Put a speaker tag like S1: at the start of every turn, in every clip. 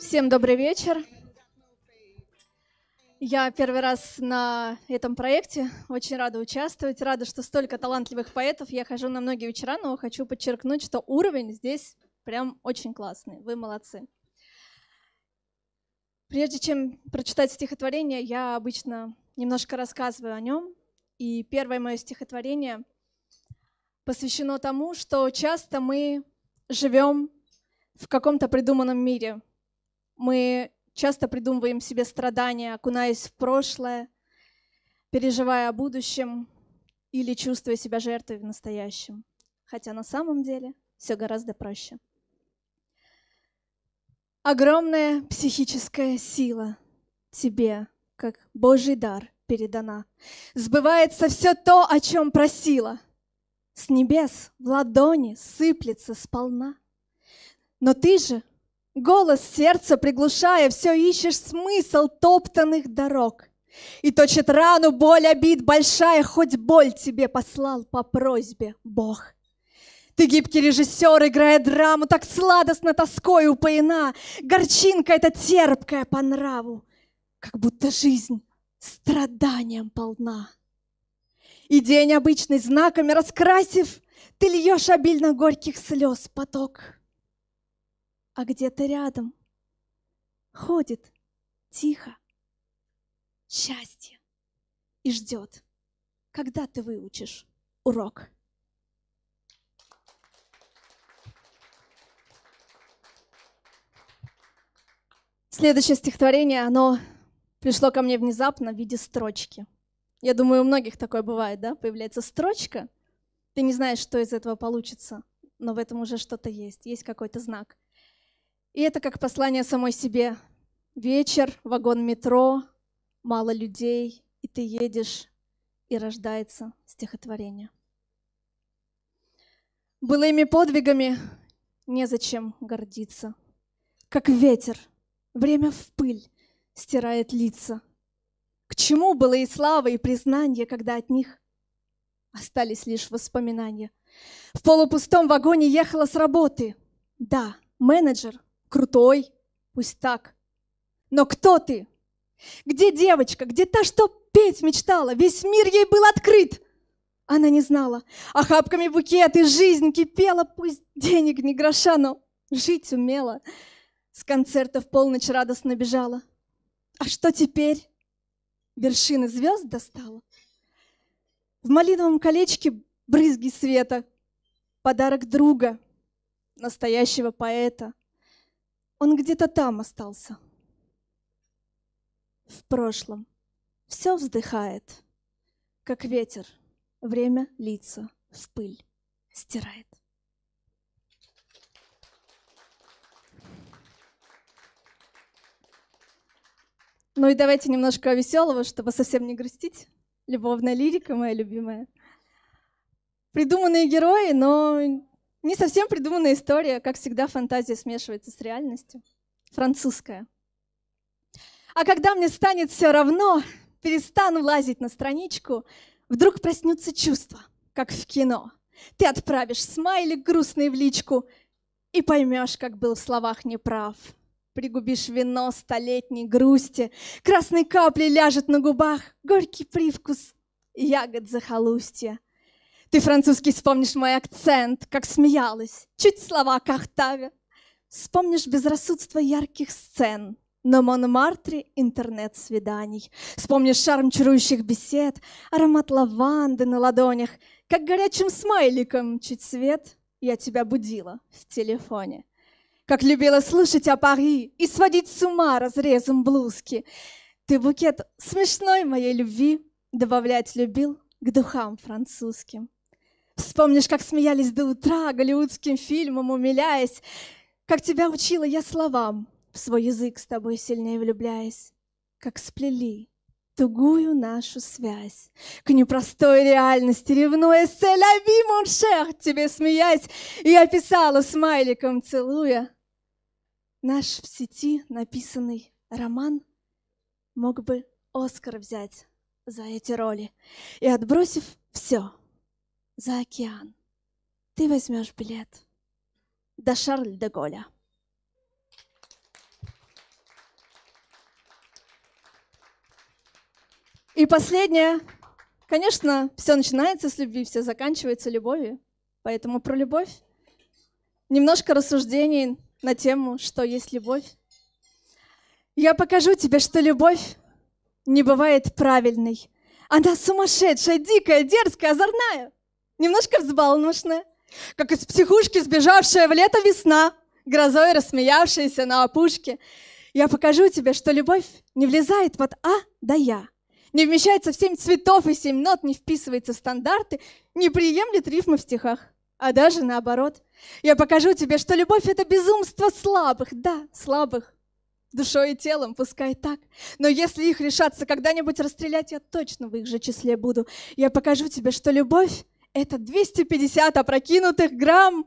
S1: Всем добрый вечер. Я первый раз на этом проекте, очень рада участвовать, рада, что столько талантливых поэтов. Я хожу на многие вечера, но хочу подчеркнуть, что уровень здесь прям очень классный, вы молодцы. Прежде чем прочитать стихотворение, я обычно немножко рассказываю о нем. И первое мое стихотворение посвящено тому, что часто мы живем в каком-то придуманном мире – мы часто придумываем себе страдания, окунаясь в прошлое, переживая о будущем или чувствуя себя жертвой в настоящем. Хотя на самом деле все гораздо проще. Огромная психическая сила тебе, как Божий дар, передана. Сбывается все то, о чем просила. С небес в ладони сыплется сполна. Но ты же Голос сердца, приглушая, все ищешь смысл топтанных дорог. И точит рану боль обид большая, хоть боль тебе послал по просьбе Бог. Ты гибкий режиссер, играя драму, так сладостно тоской упоена. Горчинка эта терпкая по нраву, как будто жизнь страданием полна. И день обычный знаками раскрасив, ты льешь обильно горьких слез поток а где-то рядом. Ходит тихо, счастье и ждет, когда ты выучишь урок. Следующее стихотворение, оно пришло ко мне внезапно в виде строчки. Я думаю, у многих такое бывает, да? Появляется строчка, ты не знаешь, что из этого получится, но в этом уже что-то есть, есть какой-то знак – и это как послание самой себе. Вечер, вагон метро, мало людей, и ты едешь, и рождается стихотворение. Былыми подвигами незачем гордиться. Как ветер, время в пыль стирает лица. К чему было и слава, и признание, когда от них остались лишь воспоминания? В полупустом вагоне ехала с работы. Да, менеджер крутой, пусть так. Но кто ты? Где девочка? Где та, что петь мечтала? Весь мир ей был открыт. Она не знала. Охапками букет и жизнь кипела, пусть денег не гроша, но жить умела. С концерта в полночь радостно бежала. А что теперь? Вершины звезд достала. В малиновом колечке брызги света. Подарок друга, настоящего поэта — он где-то там остался. В прошлом. Все вздыхает, как ветер. Время лица в пыль стирает. Ну и давайте немножко веселого, чтобы совсем не грустить. Любовная лирика моя любимая. Придуманные герои, но не совсем придуманная история, как всегда фантазия смешивается с реальностью. Французская. А когда мне станет все равно, перестану лазить на страничку, вдруг проснется чувство, как в кино. Ты отправишь смайлик грустный в личку и поймешь, как был в словах неправ. Пригубишь вино столетней грусти, красной капли ляжет на губах, горький привкус ягод захолустья. Ты французский вспомнишь мой акцент, как смеялась, чуть слова кахтавя. Вспомнишь безрассудство ярких сцен, на Монмартре интернет-свиданий. Вспомнишь шарм чарующих бесед, аромат лаванды на ладонях, как горячим смайликом чуть свет я тебя будила в телефоне. Как любила слушать о Пари и сводить с ума разрезом блузки. Ты букет смешной моей любви добавлять любил к духам французским. Вспомнишь, как смеялись до утра голливудским фильмом, умиляясь, как тебя учила я словам, в свой язык с тобой сильнее влюбляясь, как сплели тугую нашу связь. К непростой реальности ревнуя, «Селяви, моншер!» тебе смеясь, и я писала смайликом, целуя. Наш в сети написанный роман мог бы Оскар взять за эти роли. И отбросив все — за океан, ты возьмешь билет до Шарль де Голля. И последнее. Конечно, все начинается с любви, все заканчивается любовью. Поэтому про любовь. Немножко рассуждений на тему, что есть любовь. Я покажу тебе, что любовь не бывает правильной. Она сумасшедшая, дикая, дерзкая, озорная немножко взбалмошная, как из психушки сбежавшая в лето весна, грозой рассмеявшаяся на опушке. Я покажу тебе, что любовь не влезает под «а» да «я», не вмещается в семь цветов и семь нот, не вписывается в стандарты, не приемлет рифмы в стихах, а даже наоборот. Я покажу тебе, что любовь — это безумство слабых, да, слабых, душой и телом, пускай так. Но если их решаться когда-нибудь расстрелять, я точно в их же числе буду. Я покажу тебе, что любовь это 250 опрокинутых грамм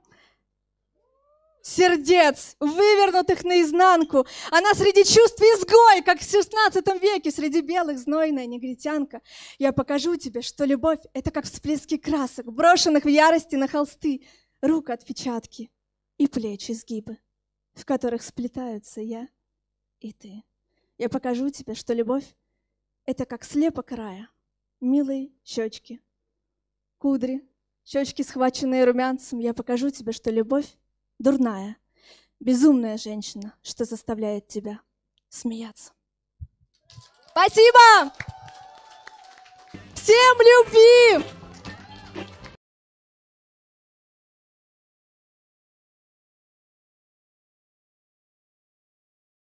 S1: сердец, вывернутых наизнанку. Она среди чувств изгой, как в 16 веке, среди белых знойная негритянка. Я покажу тебе, что любовь — это как всплески красок, брошенных в ярости на холсты, рук отпечатки и плечи сгибы, в которых сплетаются я и ты. Я покажу тебе, что любовь — это как слепок рая, милые щечки кудри, щечки, схваченные румянцем, я покажу тебе, что любовь дурная, безумная женщина, что заставляет тебя смеяться. Спасибо! Всем любви!